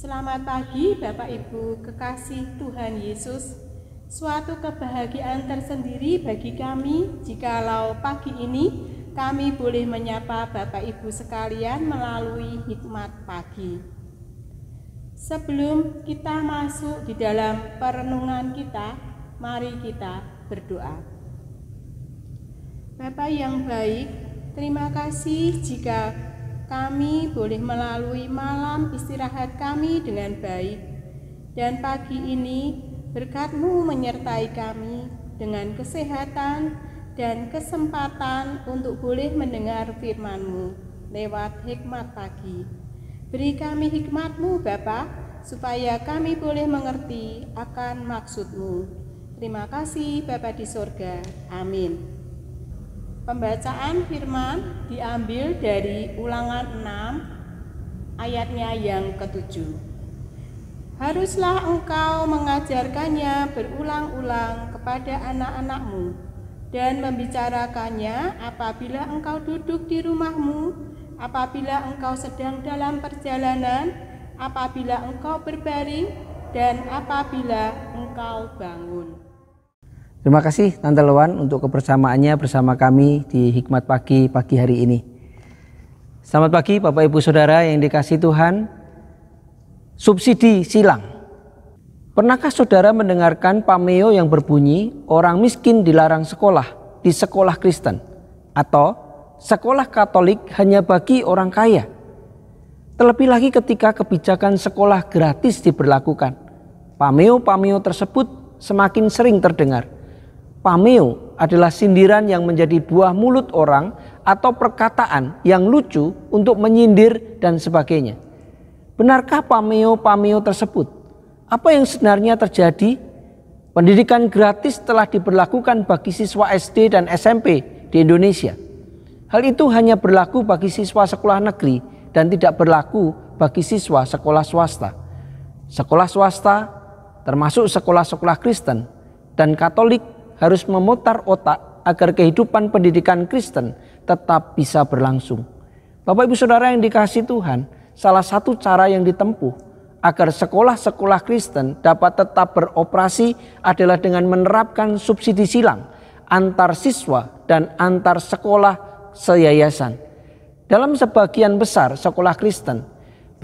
Selamat pagi Bapak Ibu kekasih Tuhan Yesus Suatu kebahagiaan tersendiri bagi kami jikalau pagi ini kami boleh menyapa Bapak Ibu sekalian melalui hikmat pagi Sebelum kita masuk di dalam perenungan kita, mari kita berdoa. Bapak yang baik, terima kasih jika kami boleh melalui malam istirahat kami dengan baik. Dan pagi ini berkatmu menyertai kami dengan kesehatan dan kesempatan untuk boleh mendengar firmanmu lewat hikmat pagi. Beri kami hikmatmu Bapa, supaya kami boleh mengerti akan maksudmu. Terima kasih Bapak di sorga. Amin. Pembacaan firman diambil dari ulangan 6 ayatnya yang ketujuh. Haruslah engkau mengajarkannya berulang-ulang kepada anak-anakmu dan membicarakannya apabila engkau duduk di rumahmu, apabila engkau sedang dalam perjalanan, apabila engkau berbaring, dan apabila engkau bangun. Terima kasih Tante Lewan untuk kebersamaannya bersama kami di Hikmat Pagi pagi hari ini. Selamat pagi Bapak Ibu Saudara yang dikasih Tuhan. Subsidi silang. Pernahkah saudara mendengarkan pameo yang berbunyi orang miskin dilarang sekolah di sekolah Kristen atau sekolah Katolik hanya bagi orang kaya? Terlebih lagi ketika kebijakan sekolah gratis diberlakukan. Pameo-pameo tersebut semakin sering terdengar Pameo adalah sindiran yang menjadi buah mulut orang atau perkataan yang lucu untuk menyindir dan sebagainya. Benarkah pameo-pameo tersebut? Apa yang sebenarnya terjadi? Pendidikan gratis telah diberlakukan bagi siswa SD dan SMP di Indonesia. Hal itu hanya berlaku bagi siswa sekolah negeri dan tidak berlaku bagi siswa sekolah swasta. Sekolah swasta termasuk sekolah-sekolah Kristen dan Katolik harus memutar otak agar kehidupan pendidikan Kristen tetap bisa berlangsung. Bapak Ibu Saudara yang dikasih Tuhan, salah satu cara yang ditempuh agar sekolah-sekolah Kristen dapat tetap beroperasi adalah dengan menerapkan subsidi silang antar siswa dan antar sekolah seyayasan. Dalam sebagian besar sekolah Kristen,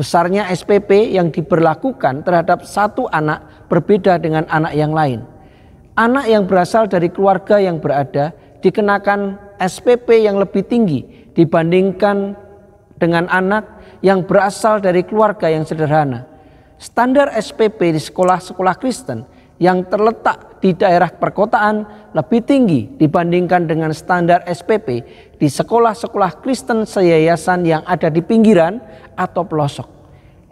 besarnya SPP yang diberlakukan terhadap satu anak berbeda dengan anak yang lain anak yang berasal dari keluarga yang berada dikenakan SPP yang lebih tinggi dibandingkan dengan anak yang berasal dari keluarga yang sederhana. Standar SPP di sekolah-sekolah Kristen yang terletak di daerah perkotaan lebih tinggi dibandingkan dengan standar SPP di sekolah-sekolah Kristen seyayasan yang ada di pinggiran atau pelosok.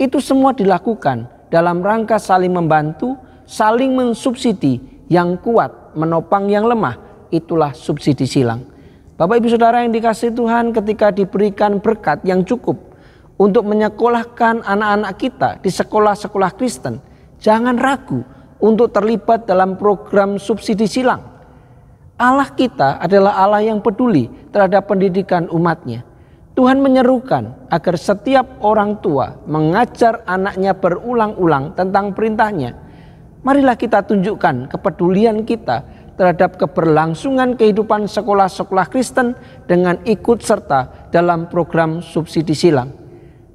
Itu semua dilakukan dalam rangka saling membantu, saling mensubsidi yang kuat menopang yang lemah, itulah subsidi silang. Bapak ibu saudara yang dikasih Tuhan ketika diberikan berkat yang cukup untuk menyekolahkan anak-anak kita di sekolah-sekolah Kristen, jangan ragu untuk terlibat dalam program subsidi silang. Allah kita adalah Allah yang peduli terhadap pendidikan umatnya. Tuhan menyerukan agar setiap orang tua mengajar anaknya berulang-ulang tentang perintahnya – Marilah kita tunjukkan kepedulian kita terhadap keberlangsungan kehidupan sekolah-sekolah Kristen dengan ikut serta dalam program subsidi silang.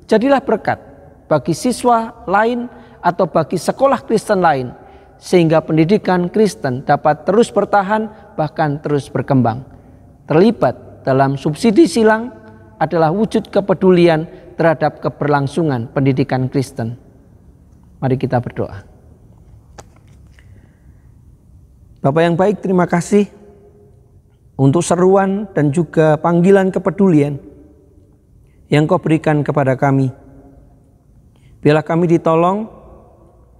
Jadilah berkat bagi siswa lain atau bagi sekolah Kristen lain sehingga pendidikan Kristen dapat terus bertahan bahkan terus berkembang. Terlibat dalam subsidi silang adalah wujud kepedulian terhadap keberlangsungan pendidikan Kristen. Mari kita berdoa. Bapak yang baik, terima kasih untuk seruan dan juga panggilan kepedulian yang kau berikan kepada kami. Biarlah kami ditolong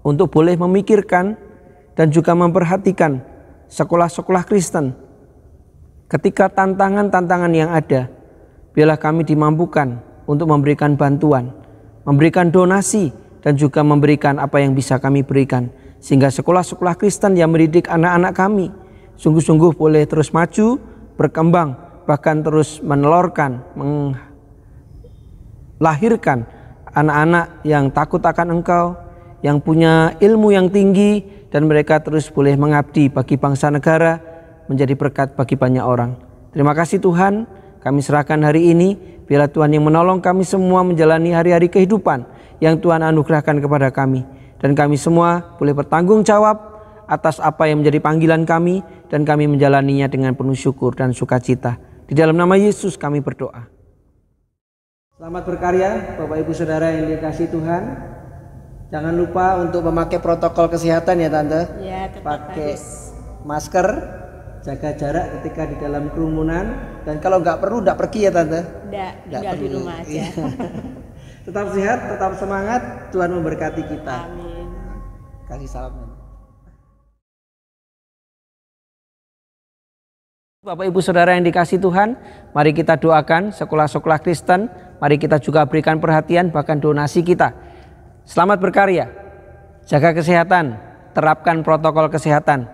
untuk boleh memikirkan dan juga memperhatikan sekolah-sekolah Kristen. Ketika tantangan-tantangan yang ada, biarlah kami dimampukan untuk memberikan bantuan, memberikan donasi, dan juga memberikan apa yang bisa kami berikan sehingga sekolah-sekolah Kristen yang mendidik anak-anak kami sungguh-sungguh boleh terus maju, berkembang, bahkan terus menelorkan, melahirkan anak-anak yang takut akan engkau, yang punya ilmu yang tinggi, dan mereka terus boleh mengabdi bagi bangsa negara, menjadi berkat bagi banyak orang. Terima kasih Tuhan, kami serahkan hari ini, biarlah Tuhan yang menolong kami semua menjalani hari-hari kehidupan yang Tuhan anugerahkan kepada kami dan kami semua boleh bertanggung jawab atas apa yang menjadi panggilan kami dan kami menjalaninya dengan penuh syukur dan sukacita. Di dalam nama Yesus kami berdoa. Selamat berkarya Bapak Ibu Saudara yang dikasih Tuhan. Jangan lupa untuk memakai protokol kesehatan ya Tante. Ya, Pakai harus. masker, jaga jarak ketika di dalam kerumunan dan kalau nggak perlu nggak pergi ya Tante. Nggak, tinggal perlu. di rumah aja. tetap sehat, tetap semangat, Tuhan memberkati kita. Amin kasih salam Bapak Ibu Saudara yang dikasih Tuhan, mari kita doakan sekolah-sekolah Kristen, mari kita juga berikan perhatian bahkan donasi kita. Selamat berkarya, jaga kesehatan, terapkan protokol kesehatan.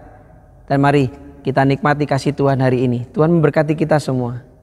Dan mari kita nikmati kasih Tuhan hari ini. Tuhan memberkati kita semua.